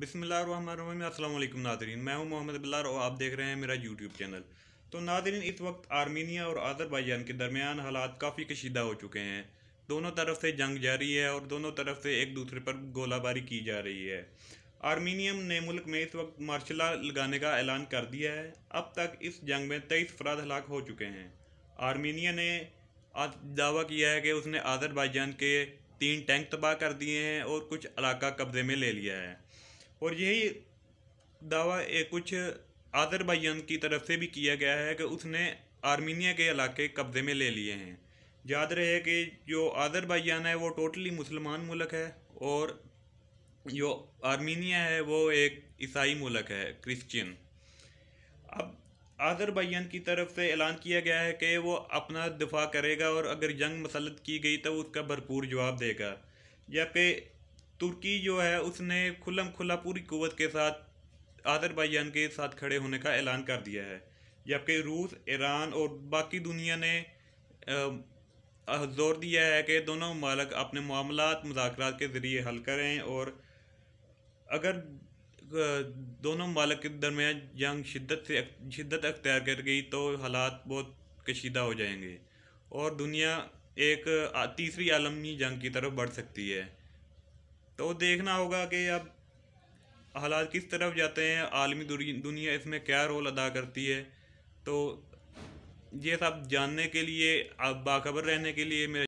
बिसमीम अल्लाम नादरीन मैं हूं मोहम्मद बिल्लार और आप देख रहे हैं मेरा यूट्यूब चैनल तो नादरीन इस वक्त आर्मीनिया और आज़रबाईजान के दरमियान हालात काफ़ी कशीदा हो चुके हैं दोनों तरफ से जंग जारी है और दोनों तरफ से एक दूसरे पर गोलाबारी की जा रही है आर्मीनियम ने मुल्क में इस वक्त मार्शला लगाने का ऐलान कर दिया है अब तक इस जंग में तेईस अफराद हलाक हो चुके हैं आर्मीनिया ने दावा किया है कि उसने आज़रबाईजान के तीन टैंक तबाह कर दिए हैं और कुछ इलाका कब्जे में ले लिया है और यही दावा एक कुछ आज़रबाईजान की तरफ से भी किया गया है कि उसने आर्मीनिया के इलाके कब्ज़े में ले लिए हैं याद रहे कि जो आज़रबाईजान है वो टोटली मुसलमान मुल्क है और जो आर्मीनिया है वो एक ईसाई मुल्क है क्रिश्चियन अब आज़रबाईजान की तरफ से ऐलान किया गया है कि वो अपना दिफा करेगा और अगर जंग मसलत की गई तो उसका भरपूर जवाब देगा जबकि तुर्की जो है उसने खुलम खुला पूरी कुवत के साथ आज़रबाईजान के साथ खड़े होने का ऐलान कर दिया है जबकि रूस ईरान और बाकी दुनिया ने जोर दिया है कि दोनों ममालक अपने मामला मुजाकर के ज़रिए हल करें और अगर दोनों ममालक के दरमियान जंग शिद्दत से शिद्दत अख्तियार कर गई तो हालात बहुत कशीदा हो जाएंगे और दुनिया एक तीसरी आलमी जंग की तरफ बढ़ सकती है तो देखना होगा कि अब हालात किस तरफ जाते हैं आलमी दुनिया इसमें क्या रोल अदा करती है तो ये सब जानने के लिए आप बाखबर रहने के लिए मेरे